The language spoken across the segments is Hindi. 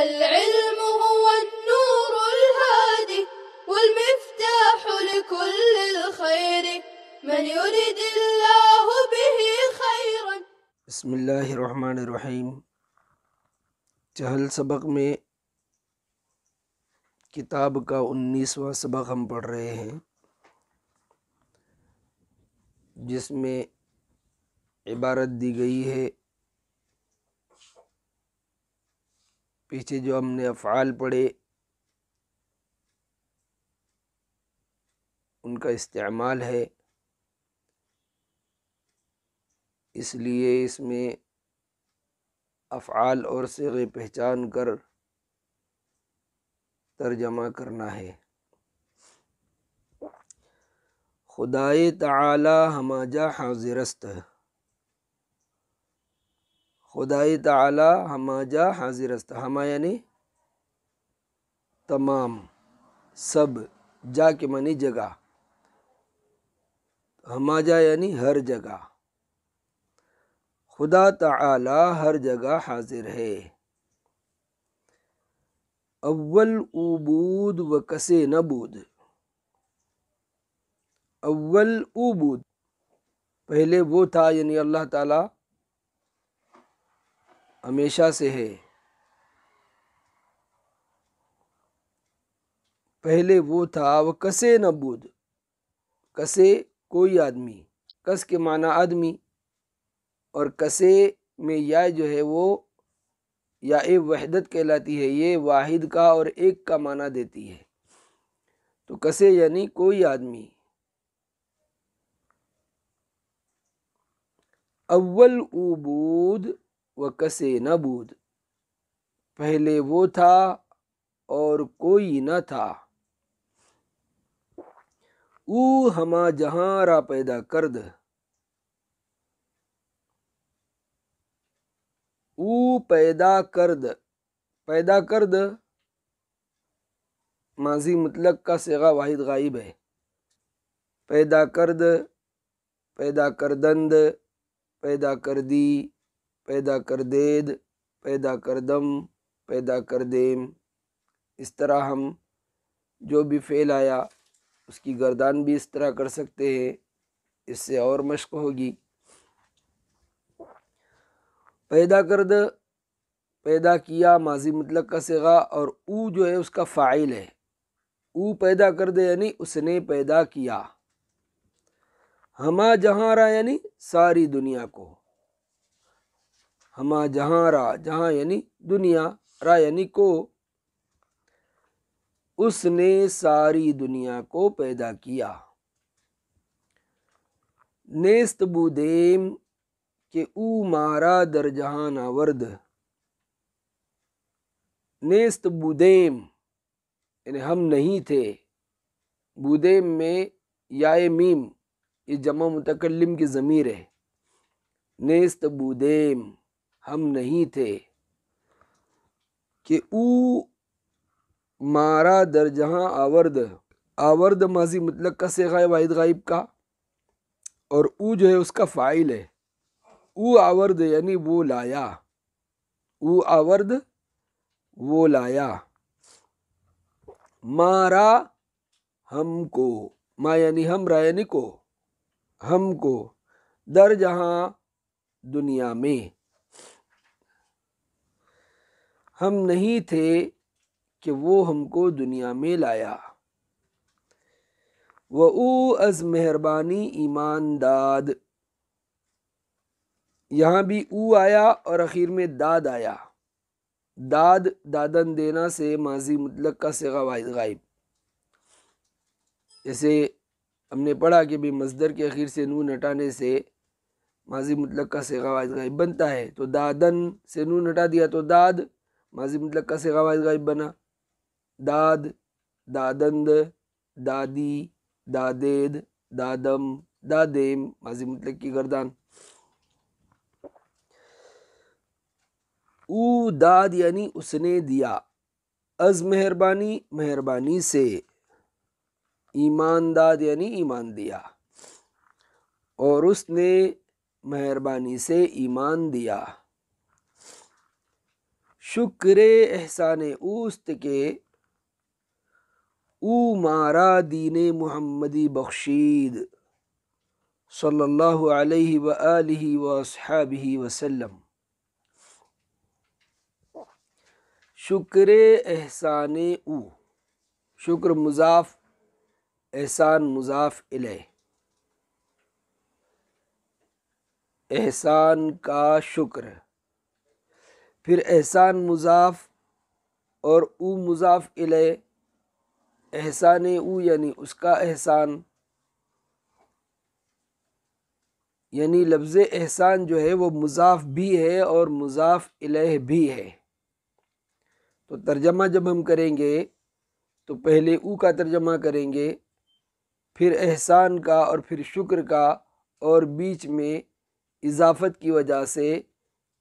العلم هو النور الهادي والمفتاح لكل الخير من يريد الله به خيرا بسم الله الرحمن الرحيم चहल सबक में किताब का سبق ہم پڑھ رہے ہیں جس میں عبارت دی گئی ہے पीछे जो हमने अफ़ाल पढ़े उनका इस्तेमाल है इसलिए इसमें अफ़ाल और से पहचान कर तर्जमा करना है खुदाए ताला हमाजा हाजिरस्त है खुदाई हम हमाजा हाजिर अस्ता हमा यानी तमाम सब जा के मानी जगह हमाजा यानी हर जगह खुदा तला हर जगह हाजिर है अव्वल उबूद व कसे नबूद अव्वल उबूद पहले वो था यानी अल्लाह ताला हमेशा से है पहले वो था वह कसे न बुद कसे कोई आदमी कस के माना आदमी और कसे में या जो है वो या ए वहदत कहलाती है ये वाहिद का और एक का माना देती है तो कसे यानी कोई आदमी अव्वल उबूद व कसे न बूद पहले वो था और कोई न था ऊ हमा रा पैदा कर द ऊ पैदा कर द पैदा कर द माजी मतलब का सेगा वाहिद गायब है पैदा कर द पैदा कर दंद पैदा कर दी पैदा कर देद पैदा कर दम पैदा कर देम इस तरह हम जो भी फेल आया उसकी गर्दान भी इस तरह कर सकते हैं इससे और मश्क़ होगी पैदा कर द पैदा किया माजी मतलब का सिगा और ऊ जो है उसका फ़ाइल है ऊ पैदा कर दे यानी उसने पैदा किया हमा जहाँ रहा यानी सारी दुनिया को हमा जहाँ रा जहाँ यानी दुनिया रा यानी को उसने सारी दुनिया को पैदा किया नेस्त बुदेम के ऊ मारा दर जहाना वर्द नेस्त बुदेम यानी हम नहीं थे बुदेम में याए मीम ये जमा मुतकलम की ज़मीर है नेस्त बुदेम हम नहीं थे कि ऊ मारा दरजहाँ आवर्द आवर्द माजी मतलब का से है वाहिद गाइब का और ऊ जो है उसका फ़ाइल है ऊ आवर्द यानी वो लाया ऊ आवर्द वो लाया मारा हमको माँ यानी हम रायनी को हमको दर जहाँ दुनिया में हम नहीं थे कि वो हमको दुनिया में लाया व ऊ अज मेहरबानी ईमान दाद यहाँ भी ऊ आया और आखिर में दाद आया दाद दादन देना से माजी मतलब का सेगा गायब जैसे हमने पढ़ा कि भाई मजदर के आखिर से नून हटाने से माजी मतलब का सेगा गायब बनता है तो दादन से नून हटा दिया तो दाद माजी मतलब का सेगा वाइज गायब बना दाद दादंद दादी दादेद दादम दादेम माजी मतलब की गर्दान उ दाद यानी उसने दिया अज मेहरबानी मेहरबानी से ईमान दाद यानी ईमान दिया और उसने मेहरबानी से ईमान दिया शुक्र एहसान उस्त के ऊ मारा दीन मोहम्मदी बख्शीद सल्लल्लाहु अलैहि व वसल्लम शुक्र एहसान उ शुक्र मुजाफ एहसान मुजाफ इले एहसान का शुक्र फिर एहसान मुजाफ और उ मुजाफ इले एहसान ऊ यानी उसका एहसान यानी लफ्ज़ एहसान जो है वो मुजाफ भी है और मुजाफ इलेह भी है तो तर्जमा जब हम करेंगे तो पहले ऊ का तर्जमा करेंगे फिर एहसान का और फिर शुक्र का और बीच में इजाफत की वजह से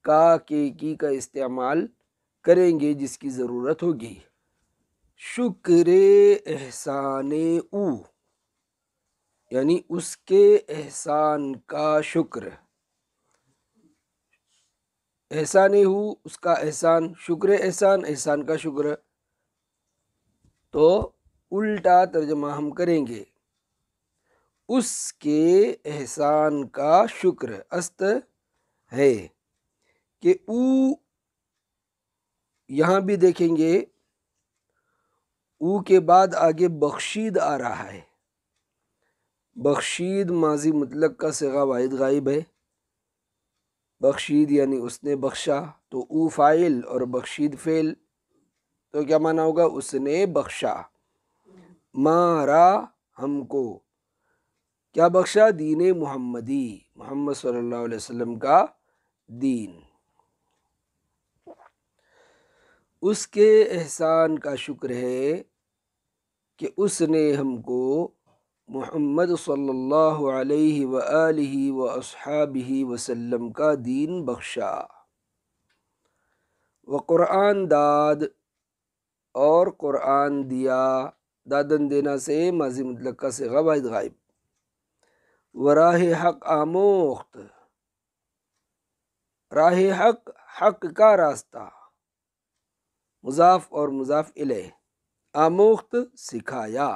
का के की का इस्तेमाल करेंगे जिसकी ज़रूरत होगी शुक्र एहसान उ यानी उसके एहसान का शुक्र एहसान हु उसका एहसान शुक्र एहसान एहसान का शुक्र तो उल्टा तर्जमा हम करेंगे उसके एहसान का शुक्र अस्त है कि ऊ यहाँ भी देखेंगे ऊ के बाद आगे बख्शीद आ रहा है बख्शीद माजी मतलब का सगा वाहिद गायब है बख्शीद यानी उसने बख्शा तो ऊ फ़ाइल और बख्शीद फ़ेल तो क्या माना होगा उसने बख्शा मारा हमको क्या बख्शा दीन मोहम्मदी मोहम्मद सल्लल्लाहु अलैहि वसल्लम का दीन उसके एहसान का शुक्र है कि उसने हमको मोहम्मद सल्लल्लाहु अलैहि व आलिहि व अस्हाबिहि वसल्लम का दीन बख्शा व क़ुरान दाद और क़ुरान दिया दादन देना से माजी मतलब से गवाद गायब व राह हक आमोख्त राह हक हक का रास्ता मुजाफ और मुजाफ इले आमोख्त सिखाया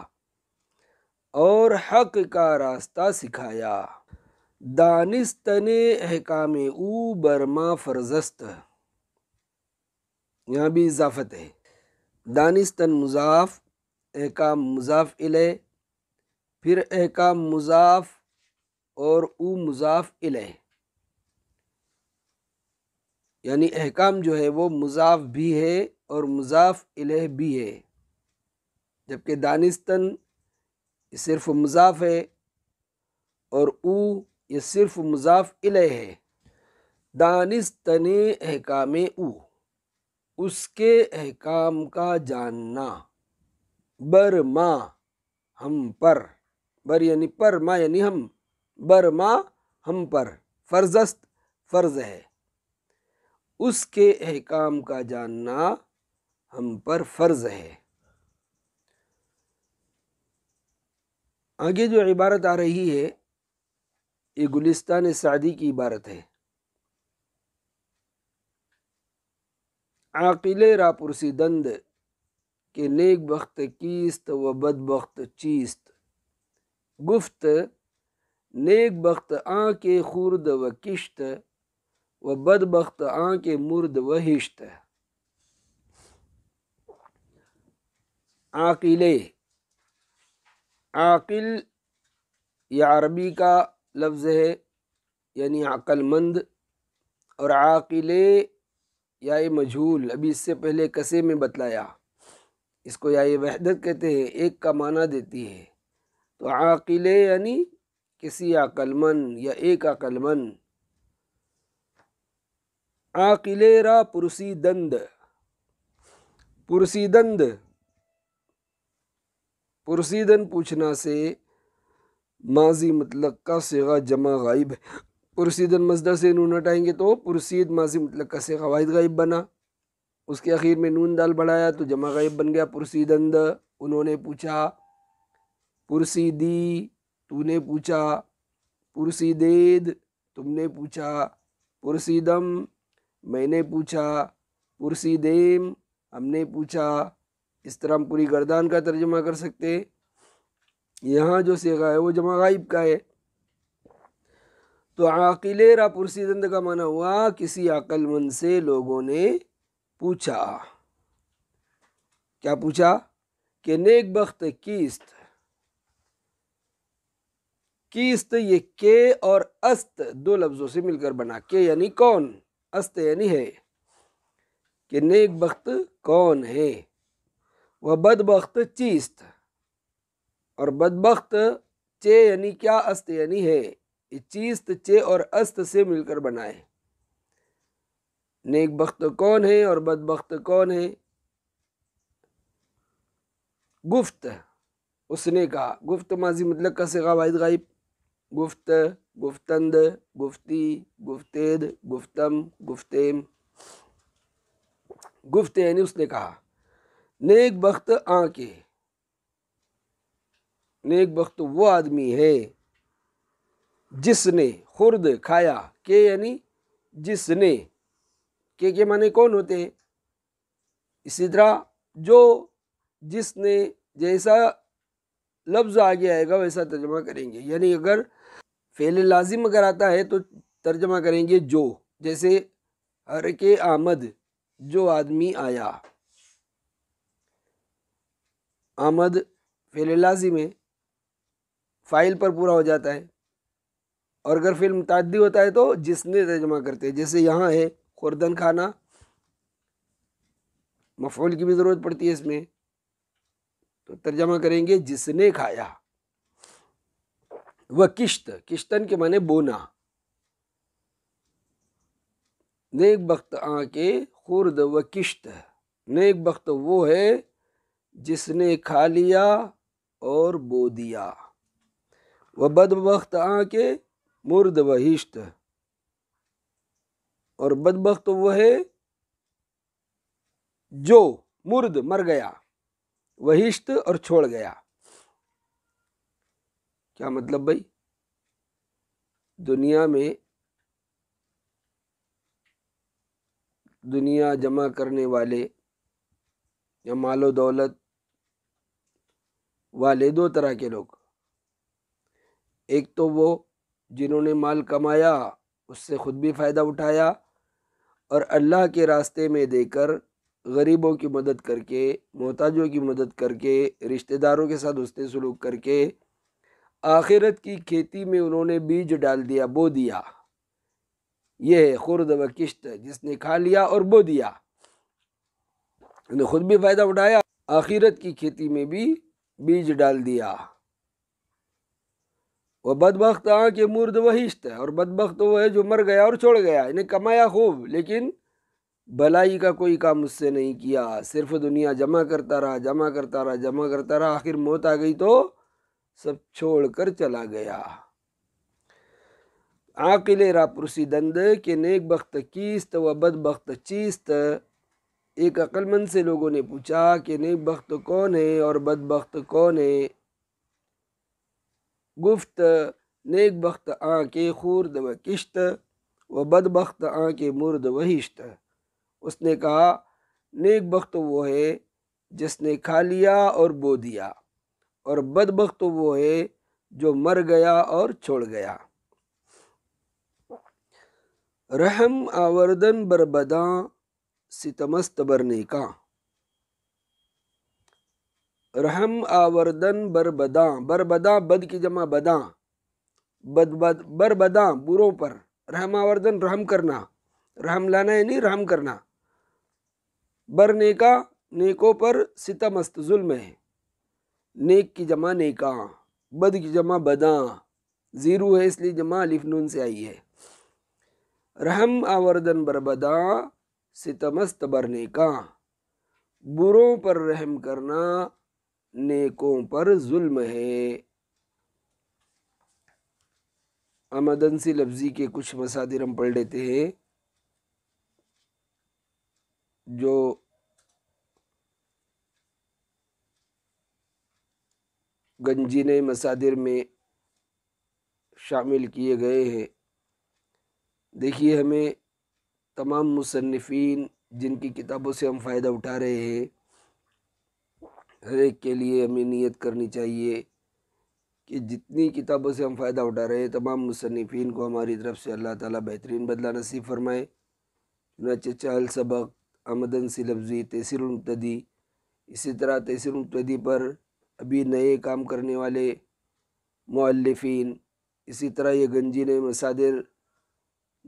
और हक का रास्ता सिखाया दानिस्तन अहकाम ऊ बर्मा फरजस्त यहाँ भी इजाफत है दानिस्तन मुजाफ एहकाम मुजाफ इले फिर एहकाम मुजाफ और उ मुजाफ इले यानी अहकाम जो है वो मुजाफ भी है और मुजाफ इलेह भी है जबकि दानिस्तन सिर्फ मुजाफ है और ऊ ये सिर्फ मुजाफ इलेह है दानिस्तन अहकाम ऊ उसके अहकाम का जानना बर माँ हम पर बर यानी पर माँ यानी हम बर माँ हम पर फर्जस्त फर्ज है उसके अहकाम का जानना हम पर फ़र्ज़ है आगे जो इबारत आ रही है ये गुलिस्तान सादी की इबारत है आकिल रापुरसी दंद के नेक बख्त कीस्त व बदबख्त चीस्त गुफ्त नेक बख्त आँ के खुर्द व किश्त व बदबख्त आँ के मुर्द व हिश्त आकिले आकिल यह अरबी का लफ्ज़ है यानी अक्लमंद और आकिले या मजहूल अभी इससे पहले कसे में बतलाया इसको या वहदत कहते हैं एक का माना देती है तो आकिले यानी किसी अक्लमंद या एक अक्लमंद आकिले रा पुरसी दंद पुरसीदन पूछना से माजी मतलब का सेगा जमा गायब है पुरसीदन मजदर से नून हटाएंगे तो पुरसीद माजी मतलब का सेगा वाहिद गायब बना उसके आखिर में नून दाल बढ़ाया तो जमा गायब बन गया पुरसीदंद उन्होंने पूछा पुरसीदी तूने पूछा पुरसीदेद तुमने पूछा पुरसीदम मैंने पूछा पुरसीदेम हमने पूछा इस तरह हम पूरी गर्दान का तर्जमा कर सकते हैं यहाँ जो सेगा है वो जमा गाइब का है तो आकिल रा पुरसीदंद का माना हुआ किसी अकलमंद से लोगों ने पूछा क्या पूछा कि नेक बख्त किस्त किस्त ये के और अस्त दो लफ्ज़ों से मिलकर बना के यानी कौन अस्त यानी है कि नेक बख्त कौन है वह बदबख्त चीस्त और बदबख्त चे यानी क्या अस्त यानी है ये चीस्त चे और अस्त से मिलकर बनाए नेक बख्त कौन है और बदबख्त कौन है गुफ्त उसने कहा गुफ्त माजी मतलब का से वाहिद गाइब गुफ्त गुफ्तंद गुफ्ती गुफ्तेद गुफ्तम गुफ्तेम गुफ्त यानी उसने कहा नेक बख्त आके नेक बख्त वो आदमी है जिसने खुर्द खाया के यानी जिसने के के माने कौन होते हैं इसी तरह जो जिसने जैसा लफ्ज़ आगे आएगा वैसा तर्जमा करेंगे यानी अगर फेल लाजिम अगर आता है तो तर्जमा करेंगे जो जैसे हर के आमद जो आदमी आया અમદ ફિલેલાઝી મે ફાઈલ પર પૂરા હો જાતા હૈ ઓરગર ફિલ મુતાદ્દી હોતા હે તો જિસને તર્જમા કરતે હે જેસે યહાં હે ખુર્દન ખાના મફઉલ કી જી બ જરૂરત પડતી હૈ ઇસમે તો તર્જમા કરેંગે જિસને ખાયા વકિષ્ટ કિશ્તન કે મણે બોના નેક બખત આ કે ખુર્દ વકિષ્ટ નેક બખત વો હે जिसने खा लिया और बो दिया वह बदबख्त आके मुर्द वहिष्ट और बदबख्त वह है जो मुर्द मर गया वहिष्ट और छोड़ गया क्या मतलब भाई दुनिया में दुनिया जमा करने वाले या मालो दौलत वाले दो तरह के लोग एक तो वो जिन्होंने माल कमाया उससे ख़ुद भी फ़ायदा उठाया और अल्लाह के रास्ते में देकर गरीबों की मदद करके मोहताजों की मदद करके रिश्तेदारों के साथ उसने सलूक करके आखिरत की खेती में उन्होंने बीज डाल दिया बो दिया यह है खुर्द व किश्त जिसने खा लिया और बो दिया उन्हें खुद भी फ़ायदा उठाया आखिरत की खेती में भी बीज डाल दिया वह बदबخت आ के मुर्द वहिश्त है और बदबخت वो है जो मर गया और छोड़ गया इन्हें कमाया खूब लेकिन भलाई का कोई काम उससे नहीं किया सिर्फ दुनिया जमा करता रहा जमा करता रहा जमा करता रहा आखिर मौत आ गई तो सब छोड़ कर चला गया आकिल रापुरुषी दंद के नेक बख्त कीस्त व बदबخت चीस्त एक अक्लमंद से लोगों ने पूछा कि नेक बख्त कौन है और बदबख्त कौन है गुफ्त नेक बख्त आ के खुर्द व किश्त व बदबख्त के मुर्द वहिश्त उसने कहा नेक बख्त वो है जिसने खा लिया और बो दिया और बदबख्त वो है जो मर गया और छोड़ गया रहम आवर्दन बरबदा सितमस्त बरने का रहम आवर्दन बरबदा बरबदा बद की जमा बदा बद बद बरबदा बुरों पर रहम आवर्दन रहम करना रहम लाना यानी रहम करना बर नेका नेकों पर सितमस्त जुल्म है नेक की जमा नेका बद की जमा बदा जीरो है इसलिए जमा अलिफ नून से आई है रहम आवर्दन बरबदा सितमस्त बरने का बुरों पर रहम करना नेकों पर जुल्म है आमदन लफ्ज़ी के कुछ मसादिर हम पढ़ लेते हैं जो गंजीन मसादिर में शामिल किए गए हैं देखिए हमें तमाम मुसनफिन जिनकी किताबों से हम फ़ायदा उठा रहे हैं हर एक के लिए हमें नियत करनी चाहिए कि जितनी किताबों से हम फ़ायदा उठा रहे हैं तमाम मुसनफिन को हमारी तरफ से अल्लाह ताला बेहतरीन बदला नसीब फरमाए चुनाच चाल सबक आमदन सी लफ्ज़ी तहसीरमतदी इसी तरह तहसीरमतदी पर अभी नए काम करने वाले मौलफिन इसी तरह ये गंजीन मसादिर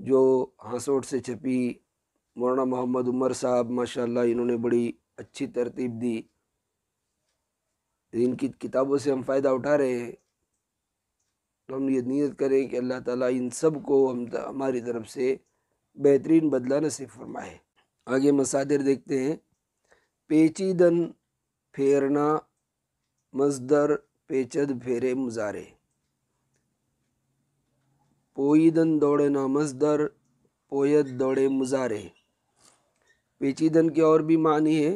जो हंसोट से छपी मौलाना मोहम्मद उमर साहब माशाल्लाह इन्होंने बड़ी अच्छी तरतीब दी इनकी किताबों से हम फ़ायदा उठा रहे हैं तो हम ये नीयत करें कि अल्लाह ताला इन सब को हम हमारी तरफ से बेहतरीन बदला नसीब फरमाए आगे मसादिर देखते हैं पेचीदन फेरना मजदर पेचद फेरे मुजारे पोईदन दौड़े ना मजदर पोयत दौड़े मुजारे पेचीदन के और भी मानी है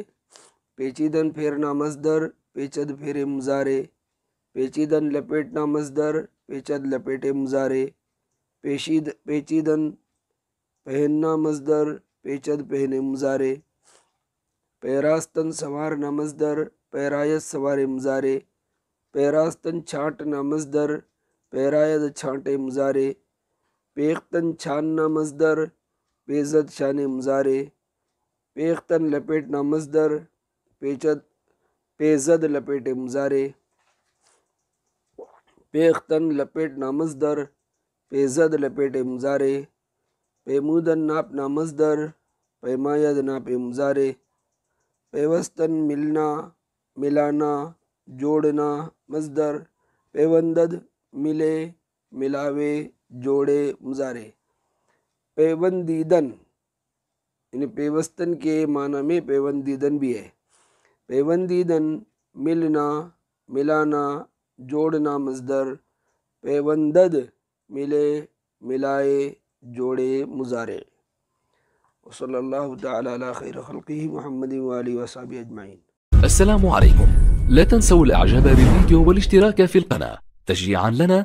पेचीदन फेरना मजदर पेचद फेरे मुजारे पेचीदन लपेटना मजदर पेचद लपेटे मुजारे पेशीद पेचीदन पहनना मजदर पेचद पहने मुजारे पैरास्तन सवार ना मजदर पैरायत सवारे मुजारे पैरास्तन छाट ना मजदर पैरायत छाटे मुजारे पेख्तन छानना मजदर पेजद शान मज़ारे पेख्तन लपेटना मजदर पेचद पेजद लपेट मज़ारे पेख्तन लपेटना मजदर पेजद लपेट मज़ारे पेमूदन नापना मजदर पैमायद नाप मज़ारे पेवस्तन मिलना मिलाना जोड़ना मजदर पेवंदद मिले मिलावे जोड़े मुजारे पेवंदीदन यानी पेवस्तन के माना में पेवंदीदन भी है पेवंदीदन मिलना मिलाना जोड़ना मजदर पेवंदद मिले मिलाए जोड़े मुजारे वसल्ला तैर खलकी महमद वाली वसाबी अजमाइन السلام عليكم لا تنسوا الاعجاب بالفيديو والاشتراك في القناة تشجيعا لنا